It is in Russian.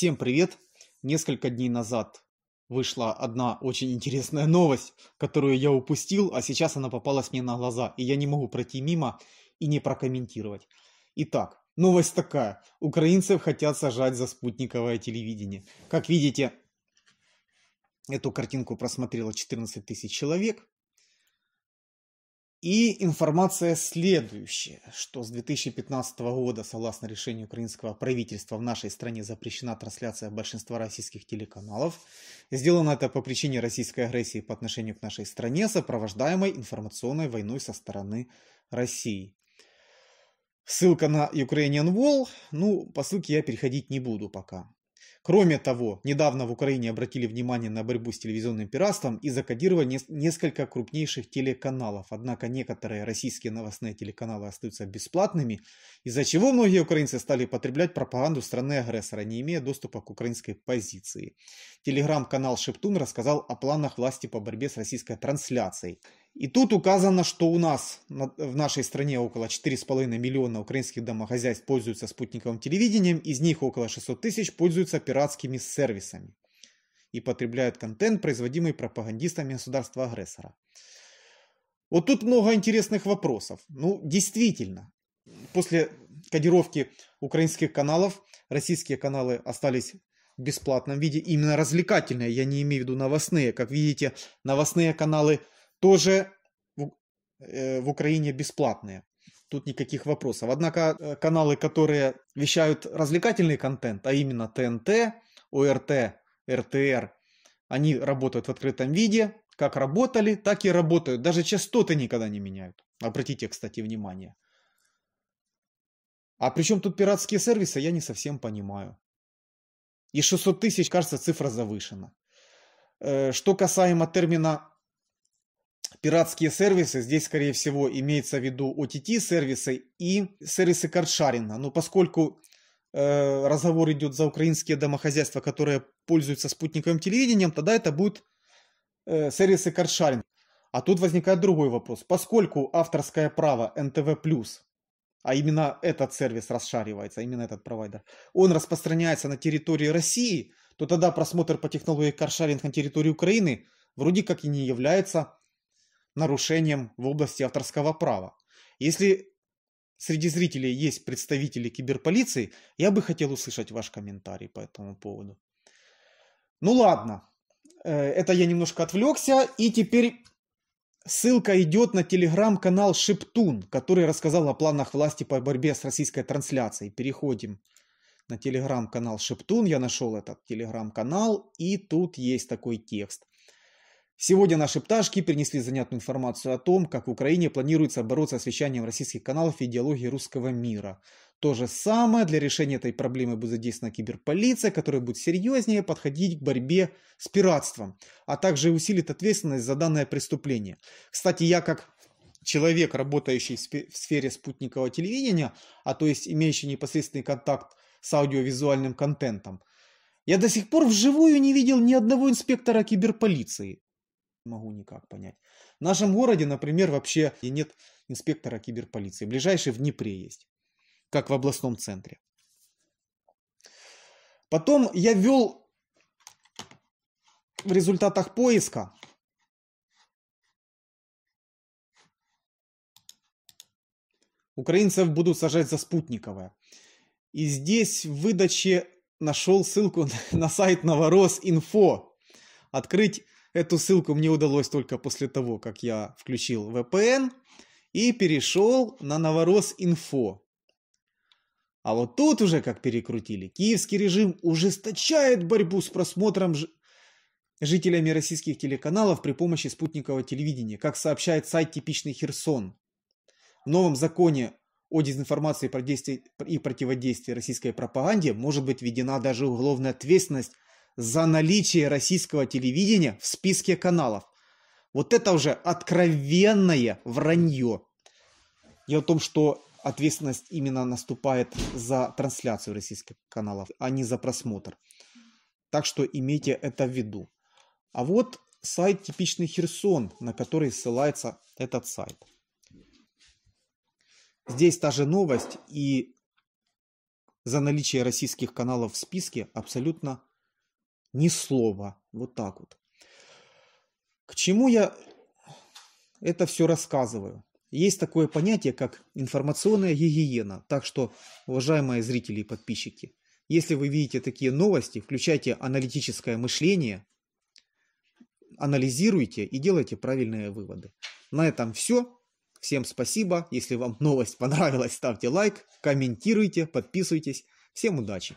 Всем привет! Несколько дней назад вышла одна очень интересная новость, которую я упустил, а сейчас она попалась мне на глаза, и я не могу пройти мимо и не прокомментировать. Итак, новость такая. Украинцев хотят сажать за спутниковое телевидение. Как видите, эту картинку просмотрело 14 тысяч человек. И информация следующая, что с 2015 года, согласно решению украинского правительства, в нашей стране запрещена трансляция большинства российских телеканалов. Сделано это по причине российской агрессии по отношению к нашей стране, сопровождаемой информационной войной со стороны России. Ссылка на Ukrainian Wall, ну, по ссылке я переходить не буду пока. Кроме того, недавно в Украине обратили внимание на борьбу с телевизионным пиратством и закодировали несколько крупнейших телеканалов. Однако некоторые российские новостные телеканалы остаются бесплатными, из-за чего многие украинцы стали потреблять пропаганду страны-агрессора, не имея доступа к украинской позиции. Телеграм-канал «Шептун» рассказал о планах власти по борьбе с российской трансляцией. И тут указано, что у нас в нашей стране около 4,5 миллиона украинских домохозяйств пользуются спутниковым телевидением, из них около 600 тысяч пользуются пиратскими сервисами и потребляют контент, производимый пропагандистами государства-агрессора. Вот тут много интересных вопросов. Ну, действительно, после кодировки украинских каналов российские каналы остались в бесплатном виде, именно развлекательные, я не имею в виду новостные. Как видите, новостные каналы – тоже э, в Украине бесплатные. Тут никаких вопросов. Однако э, каналы, которые вещают развлекательный контент, а именно ТНТ, ОРТ, РТР, они работают в открытом виде. Как работали, так и работают. Даже частоты никогда не меняют. Обратите, кстати, внимание. А причем тут пиратские сервисы, я не совсем понимаю. И 600 тысяч, кажется, цифра завышена. Э, что касаемо термина пиратские сервисы, здесь, скорее всего, имеется в виду OTT-сервисы и сервисы каршаринга. Но поскольку э, разговор идет за украинские домохозяйства, которые пользуются спутниковым телевидением, тогда это будут э, сервисы каршаринга. А тут возникает другой вопрос. Поскольку авторское право НТВ+, а именно этот сервис расшаривается, а именно этот провайдер, он распространяется на территории России, то тогда просмотр по технологии каршаринг на территории Украины вроде как и не является нарушением в области авторского права. Если среди зрителей есть представители киберполиции, я бы хотел услышать ваш комментарий по этому поводу. Ну ладно, э, это я немножко отвлекся, и теперь ссылка идет на телеграм-канал Шептун, который рассказал о планах власти по борьбе с российской трансляцией. Переходим на телеграм-канал Шептун, я нашел этот телеграм-канал, и тут есть такой текст. Сегодня наши пташки принесли занятную информацию о том, как в Украине планируется бороться с вещанием российских каналов и идеологии русского мира. То же самое для решения этой проблемы будет задействована киберполиция, которая будет серьезнее подходить к борьбе с пиратством, а также усилит ответственность за данное преступление. Кстати, я как человек, работающий в сфере спутникового телевидения, а то есть имеющий непосредственный контакт с аудиовизуальным контентом, я до сих пор вживую не видел ни одного инспектора киберполиции могу никак понять. В нашем городе, например, вообще нет инспектора киберполиции. Ближайший в Днепре есть, как в областном центре. Потом я вел в результатах поиска Украинцев будут сажать за спутниковое. И здесь в выдаче нашел ссылку на сайт Новорос.Инфо. Открыть Эту ссылку мне удалось только после того, как я включил VPN и перешел на Новорос Инфо. А вот тут уже как перекрутили. Киевский режим ужесточает борьбу с просмотром ж... жителями российских телеканалов при помощи спутникового телевидения, как сообщает сайт «Типичный Херсон». В новом законе о дезинформации и противодействии российской пропаганде может быть введена даже уголовная ответственность за наличие российского телевидения в списке каналов. Вот это уже откровенное вранье. Я в том, что ответственность именно наступает за трансляцию российских каналов, а не за просмотр. Так что имейте это в виду. А вот сайт типичный Херсон, на который ссылается этот сайт. Здесь та же новость и за наличие российских каналов в списке абсолютно ни слова. Вот так вот. К чему я это все рассказываю? Есть такое понятие, как информационная гигиена. Так что, уважаемые зрители и подписчики, если вы видите такие новости, включайте аналитическое мышление, анализируйте и делайте правильные выводы. На этом все. Всем спасибо. Если вам новость понравилась, ставьте лайк, комментируйте, подписывайтесь. Всем удачи!